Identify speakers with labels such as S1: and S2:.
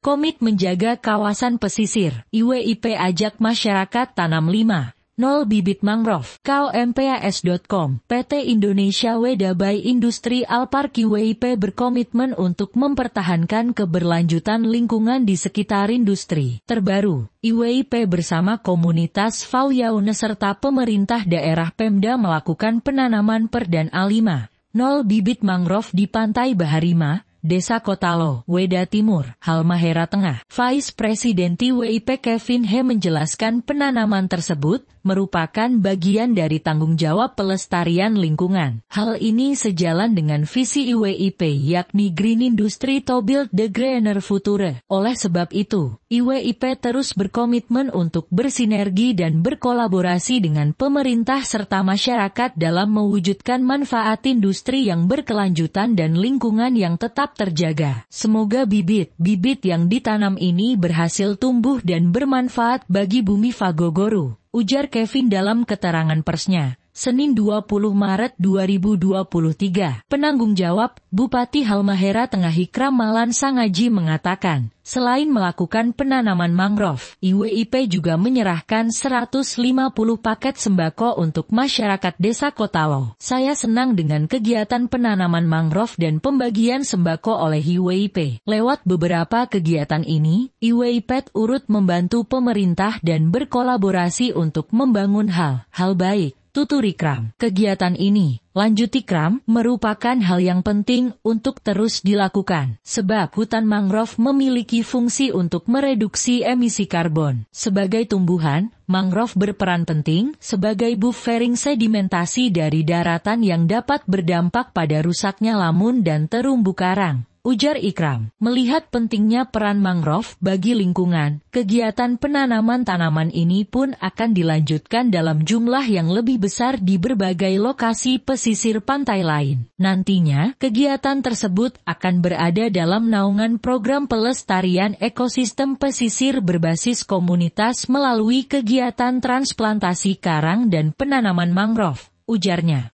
S1: Komit menjaga kawasan pesisir, IWIP ajak masyarakat tanam 5, 0 bibit mangrove, KOMPAS.com, PT Indonesia Weda by Industri Alpark IWIP berkomitmen untuk mempertahankan keberlanjutan lingkungan di sekitar industri. Terbaru, IWIP bersama komunitas Fauyaune serta pemerintah daerah Pemda melakukan penanaman perdan A5, 0 bibit mangrove di Pantai Baharima, Desa Kotalo, Weda Timur, Halmahera Tengah. Vice Presiden TWIP Kevin He menjelaskan penanaman tersebut merupakan bagian dari tanggung jawab pelestarian lingkungan. Hal ini sejalan dengan visi IWIP yakni Green Industry to Build the Greener Future. Oleh sebab itu, IWIP terus berkomitmen untuk bersinergi dan berkolaborasi dengan pemerintah serta masyarakat dalam mewujudkan manfaat industri yang berkelanjutan dan lingkungan yang tetap tetap terjaga. Semoga bibit-bibit yang ditanam ini berhasil tumbuh dan bermanfaat bagi bumi Fagogoro, ujar Kevin dalam keterangan persnya. Senin 20 Maret 2023. Penanggung jawab, Bupati Halmahera Tengah Hikram Malan Sangaji mengatakan, selain melakukan penanaman mangrove, IWIP juga menyerahkan 150 paket sembako untuk masyarakat desa Kotalo. Saya senang dengan kegiatan penanaman mangrove dan pembagian sembako oleh IWIP. Lewat beberapa kegiatan ini, IWIP urut membantu pemerintah dan berkolaborasi untuk membangun hal-hal baik tutur Ikram. Kegiatan ini, lanjut Ikram, merupakan hal yang penting untuk terus dilakukan, sebab hutan mangrove memiliki fungsi untuk mereduksi emisi karbon. Sebagai tumbuhan, mangrove berperan penting sebagai buffering sedimentasi dari daratan yang dapat berdampak pada rusaknya lamun dan terumbu karang ujar Ikram. Melihat pentingnya peran mangrove bagi lingkungan, kegiatan penanaman tanaman ini pun akan dilanjutkan dalam jumlah yang lebih besar di berbagai lokasi pesisir pantai lain. Nantinya, kegiatan tersebut akan berada dalam naungan program pelestarian ekosistem pesisir berbasis komunitas melalui kegiatan transplantasi karang dan penanaman mangrove, ujarnya.